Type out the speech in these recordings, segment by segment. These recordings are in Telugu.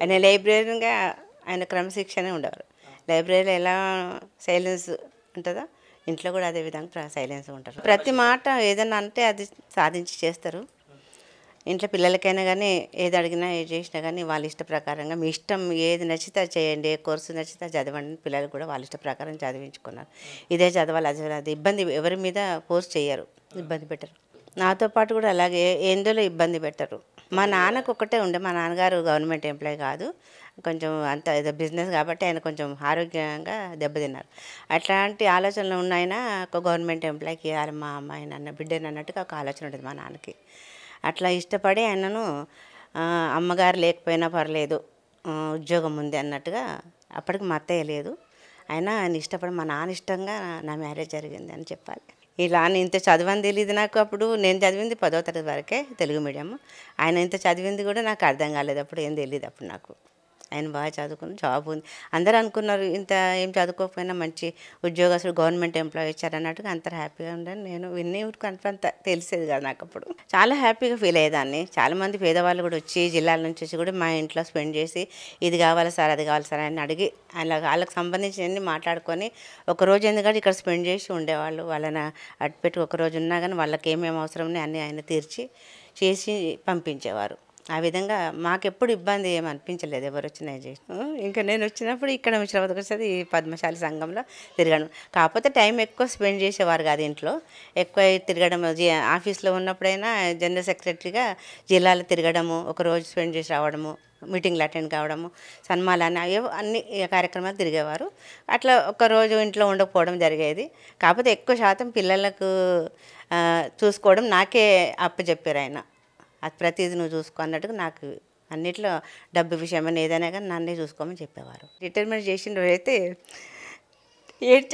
ఆయన లైబ్రరీగా ఆయన క్రమశిక్షణ ఉండేవారు లైబ్రరీలో ఎలా సైలెన్స్ ఉంటుందో ఇంట్లో కూడా అదే విధంగా సైలెన్స్ ఉంటారు ప్రతి మాట ఏదన్నా అంటే అది సాధించి చేస్తారు ఇంట్లో పిల్లలకైనా కానీ ఏది అడిగినా ఏది చేసినా కానీ వాళ్ళ ఇష్ట ప్రకారంగా మీ ఇష్టం ఏది నచ్చితే చేయండి ఏ కోర్సు నచ్చితే చదవండి పిల్లలు కూడా వాళ్ళ ఇష్ట ప్రకారం చదివించుకున్నారు ఇదే చదవాలి అది అది ఇబ్బంది ఎవరి మీద ఫోర్స్ చేయరు ఇబ్బంది పెట్టరు నాతో పాటు కూడా అలాగే ఎందులో ఇబ్బంది పెట్టరు మా నాన్నకు ఒకటే ఉండే మా నాన్నగారు గవర్నమెంట్ ఎంప్లాయ్ కాదు కొంచెం అంత ఏదో బిజినెస్ కాబట్టి ఆయన కొంచెం ఆరోగ్యంగా దెబ్బతిన్నారు అట్లాంటి ఆలోచనలు ఉన్నాయన ఒక గవర్నమెంట్ ఎంప్లాయ్కి ఇవ్వాలి మా అమ్మాయి నన్న బిడ్డని అన్నట్టుగా ఒక ఆలోచన ఉంటుంది మా నాన్నకి అట్లా ఇష్టపడి ఆయనను అమ్మగారు లేకపోయినా పర్లేదు ఉద్యోగం ఉంది అన్నట్టుగా అప్పటికి మా అత్తయ్య లేదు అయినా ఆయన ఇష్టపడి మా నాన్న ఇష్టంగా నా మ్యారేజ్ జరిగింది అని చెప్పాలి ఇలా ఇంత చదవని తెలియదు నాకు అప్పుడు నేను చదివింది పదో తరగతి వరకే తెలుగు మీడియం ఆయన ఇంత చదివింది కూడా నాకు అర్థం కాలేదు అప్పుడు ఏం తెలియదు అప్పుడు నాకు ఆయన బాగా చదువుకున్న జాబ్ ఉంది అందరూ అనుకున్నారు ఇంత ఏం చదువుకోకపోయినా మంచి ఉద్యోగస్తుడు గవర్నమెంట్ ఎంప్లాయీ ఇచ్చారన్నట్టుగా అంత హ్యాపీగా ఉండని నేను విన్నీ ఊరికి అంత తెలిసేది కదా నాకు అప్పుడు చాలా హ్యాపీగా ఫీల్ అయ్యేదాన్ని చాలామంది పేదవాళ్ళు కూడా వచ్చి జిల్లాల నుంచి వచ్చి కూడా మా ఇంట్లో స్పెండ్ చేసి ఇది కావాలి సార్ అది కావాలి సార్ అని అడిగి అలా వాళ్ళకి సంబంధించినవన్నీ మాట్లాడుకొని ఒకరోజు ఎందుకంటే ఇక్కడ స్పెండ్ చేసి ఉండేవాళ్ళు వాళ్ళని ఒక ఒకరోజు ఉన్నా కానీ వాళ్ళకి ఏమేమి అవసరం అన్నీ ఆయన తీర్చి చేసి పంపించేవారు ఆ విధంగా మాకెప్పుడు ఇబ్బంది ఏమి అనిపించలేదు ఎవరు వచ్చినా ఇంకా నేను వచ్చినప్పుడు ఇక్కడ వచ్చినప్పుడు ఈ పద్మశాలి సంఘంలో తిరగడం కాకపోతే టైం ఎక్కువ స్పెండ్ చేసేవారు కాదు ఇంట్లో ఎక్కువ తిరగడం ఆఫీస్లో ఉన్నప్పుడైనా జనరల్ సెక్రటరీగా జిల్లాలో తిరగడము ఒక రోజు స్పెండ్ చేసి రావడము మీటింగ్లు అటెండ్ కావడము అని అవి అన్ని కార్యక్రమాలు తిరిగేవారు అట్లా ఒక్కరోజు ఇంట్లో ఉండకపోవడం జరిగేది కాకపోతే ఎక్కువ శాతం పిల్లలకు చూసుకోవడం నాకే అప్పచెప్పారు ఆయన అది ప్రతిదీ నువ్వు చూసుకో అన్నట్టుగా నాకు అన్నిట్లో డబ్బు విషయమైన ఏదైనా కానీ నన్నే చూసుకోమని చెప్పేవారు రిటైర్మెంట్ చేసిన అయితే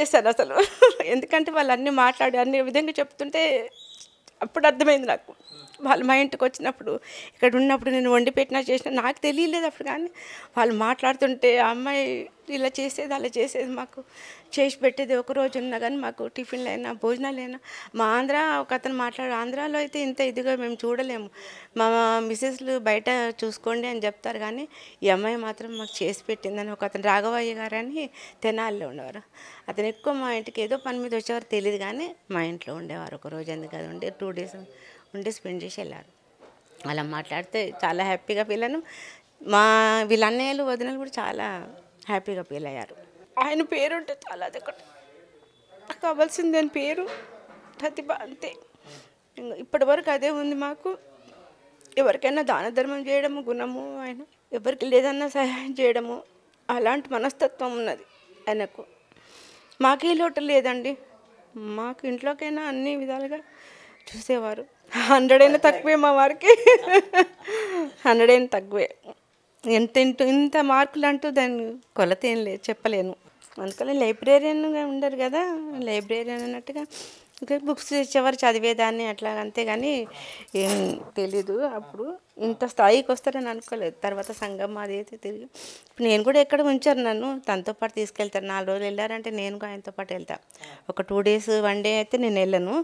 చేస్తారు అసలు ఎందుకంటే వాళ్ళు అన్నీ మాట్లాడి అన్ని విధంగా చెప్తుంటే అప్పుడు అర్థమైంది నాకు వాళ్ళు మా ఇంటికి వచ్చినప్పుడు ఇక్కడ ఉన్నప్పుడు నేను వండి పెట్టినా చేసిన నాకు తెలియలేదు అప్పుడు కానీ వాళ్ళు మాట్లాడుతుంటే ఆ అమ్మాయి ఇలా చేసేది అలా చేసేది మాకు చేసి పెట్టేది ఒక రోజు ఉన్నా కానీ మాకు టిఫిన్లు అయినా భోజనాలు అయినా మా ఆంధ్ర ఒక అతను మాట్లాడు ఆంధ్రాలో అయితే ఇంత ఇదిగా మేము చూడలేము మా మిసెస్లు బయట చూసుకోండి అని చెప్తారు కానీ ఈ అమ్మాయి మాత్రం మాకు చేసి పెట్టిందని ఒక అతను రాఘవయ్య గారు అని తెనాలిలో ఉండేవారు అతను ఎక్కువ మా ఇంటికి ఏదో పని మీద వచ్చేవారు తెలియదు కానీ మా ఇంట్లో ఉండేవారు ఒక రోజు ఎందుకు కదా ఉండే టూ డేస్ ఉండే స్పెండ్ చేసి వెళ్ళారు అలా మాట్లాడితే చాలా హ్యాపీగా ఫీల్ అయినాం మా వీళ్ళ అన్నయ్యలు వదినలు కూడా చాలా హ్యాపీగా ఫీల్ అయ్యారు ఆయన పేరు ఉంటే చాలా దగ్గర నాకు కావాల్సింది ఆయన పేరు ప్రతిభ అంతే ఇప్పటి వరకు అదే ఉంది మాకు ఎవరికైనా దాన ధర్మం చేయడము గుణము ఆయన ఎవరికి లేదన్నా సహాయం చేయడము అలాంటి మనస్తత్వం ఉన్నది ఆయనకు మాకే లోటు లేదండి మాకు ఇంట్లోకైనా అన్ని విధాలుగా చూసేవారు హండ్రెడ్ అయినా తక్కువే మా వారికి హండ్రెడ్ అయినా తక్కువే ఎంత ఇంటూ ఇంత మార్కులు అంటూ దాన్ని కొలత ఏం లేదు చెప్పలేను అందుకని లైబ్రేరియన్గా ఉండరు కదా లైబ్రేరియన్ అన్నట్టుగా ఇంకా బుక్స్ చివరి చదివేదాన్ని అట్లా కానీ ఏం తెలీదు అప్పుడు ఇంత స్థాయికి వస్తారని అనుకోలేదు తర్వాత సంఘం అది అయితే తిరిగి నేను కూడా ఎక్కడ ఉంచారు నన్ను తనతో పాటు తీసుకెళ్తాను నాలుగు రోజులు వెళ్ళారంటే నేను ఆయనతో పాటు వెళ్తా ఒక టూ డేస్ వన్ డే అయితే నేను వెళ్ళను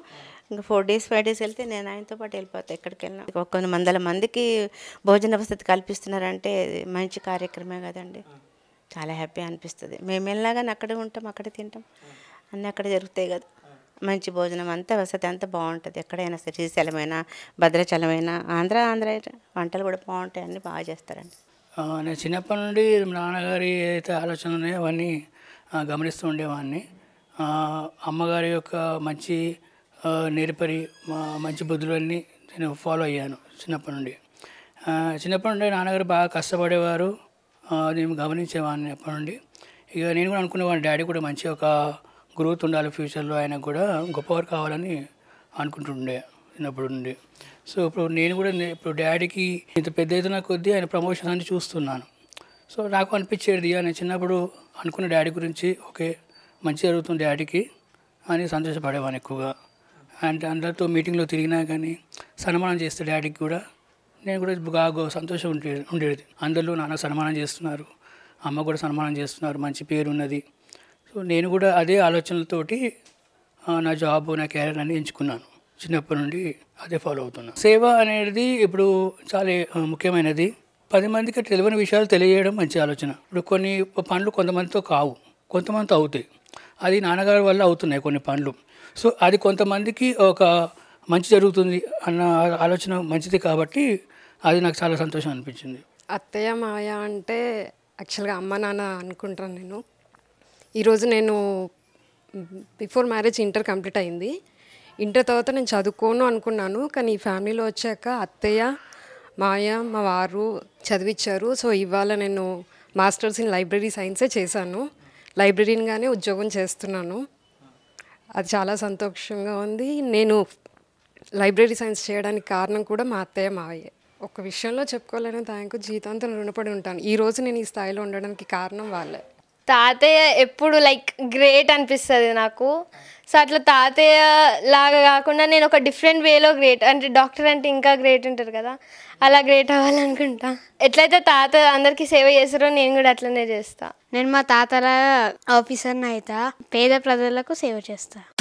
ఇంకా ఫోర్ డేస్ ఫైవ్ డేస్ వెళ్తే నేను ఆయనతో పాటు వెళ్ళిపోతాను ఎక్కడికి వెళ్ళినా కొన్ని వందల మందికి భోజన వసతి కల్పిస్తున్నారంటే మంచి కార్యక్రమే కదండి చాలా హ్యాపీ అనిపిస్తుంది మేము వెళ్ళినా కానీ అక్కడే ఉంటాం అక్కడే తింటాం అన్నీ అక్కడ జరుగుతాయి కదా మంచి భోజనం అంతా వసతి అంతా బాగుంటుంది ఎక్కడైనా శ్రీశైలమైన భద్రాచలమైన ఆంధ్ర ఆంధ్ర వంటలు కూడా బాగుంటాయి అన్నీ బాగా చేస్తారండి నేను చిన్నప్పటి నుండి నాన్నగారి అయితే ఆలోచనలు ఉన్నాయో అవన్నీ గమనిస్తూ ఉండేవాడిని అమ్మగారి యొక్క మంచి నేర్పరి మంచి బుద్ధులన్నీ నేను ఫాలో అయ్యాను చిన్నప్పటి నుండి చిన్నప్పటి నుండి నాన్నగారు బాగా కష్టపడేవారు నేను గమనించేవాడిని అప్పటి నుండి ఇక నేను కూడా అనుకునేవాడిని డాడీ కూడా మంచి ఒక గ్రోత్ ఉండాలి ఫ్యూచర్లో ఆయన కూడా గొప్పవారు కావాలని అనుకుంటుండే చిన్నప్పుడు నుండి సో ఇప్పుడు నేను కూడా ఇప్పుడు డాడీకి ఇంత పెద్ద అవుతున్న కొద్దీ ఆయన ప్రమోషన్ అని చూస్తున్నాను సో నాకు అనిపించేది నేను చిన్నప్పుడు అనుకున్న డాడీ గురించి ఓకే మంచి జరుగుతుంది డాడీకి అని సంతోషపడేవాను ఎక్కువగా అండ్ అందరితో మీటింగ్లో తిరిగినా కానీ సన్మానం చేస్తే డాడీకి కూడా నేను కూడా బాగా సంతోషం ఉండే ఉండేది అందరిలో నాన్న సన్మానం చేస్తున్నారు అమ్మ కూడా సన్మానం చేస్తున్నారు మంచి పేరు ఉన్నది సో నేను కూడా అదే ఆలోచనలతోటి నా జాబ్ నా క్యారియర్ అని ఎంచుకున్నాను చిన్నప్పటి నుండి అదే ఫాలో అవుతున్నాను సేవ అనేది ఇప్పుడు చాలా ముఖ్యమైనది పది మందికి తెలియని విషయాలు తెలియజేయడం మంచి ఆలోచన ఇప్పుడు కొన్ని పండ్లు కొంతమందితో కావు కొంతమందితో అవుతాయి అది నాన్నగారి వల్ల అవుతున్నాయి కొన్ని పండ్లు సో అది కొంతమందికి ఒక మంచి జరుగుతుంది అన్న ఆలోచన మంచిది కాబట్టి అది నాకు చాలా సంతోషం అనిపించింది అత్తయ్య మాయ అంటే యాక్చువల్గా అమ్మ నాన్న అనుకుంటాను నేను ఈరోజు నేను బిఫోర్ మ్యారేజ్ ఇంటర్ కంప్లీట్ అయింది ఇంటర్ తర్వాత నేను చదువుకోను అనుకున్నాను కానీ ఈ ఫ్యామిలీలో వచ్చాక అత్తయ్య మాయ మా వారు చదివించారు సో ఇవాళ నేను మాస్టర్స్ ఇన్ లైబ్రరీ సైన్సే చేశాను లైబ్రరీన్గానే ఉద్యోగం చేస్తున్నాను అది చాలా సంతోషంగా ఉంది నేను లైబ్రరీ సైన్స్ చేయడానికి కారణం కూడా మా అత్తయ్య మావయ్యే ఒక విషయంలో చెప్పుకోవాలనే దానికి జీతాంతం రుణపడి ఉంటాను ఈరోజు నేను ఈ స్థాయిలో ఉండడానికి కారణం వాళ్ళే తాతయ్య ఎప్పుడు లైక్ గ్రేట్ అనిపిస్తుంది నాకు సో అట్లా తాతయ్య లాగా కాకుండా నేను ఒక డిఫరెంట్ వేలో గ్రేట్ అంటే డాక్టర్ అంటే ఇంకా గ్రేట్ ఉంటారు కదా అలా గ్రేట్ అవ్వాలనుకుంటా ఎట్లయితే తాత అందరికీ సేవ చేస్తారో నేను కూడా అట్లనే చేస్తా నేను మా తాతల ఆఫీసర్ని అయితే పేద ప్రజలకు సేవ చేస్తాను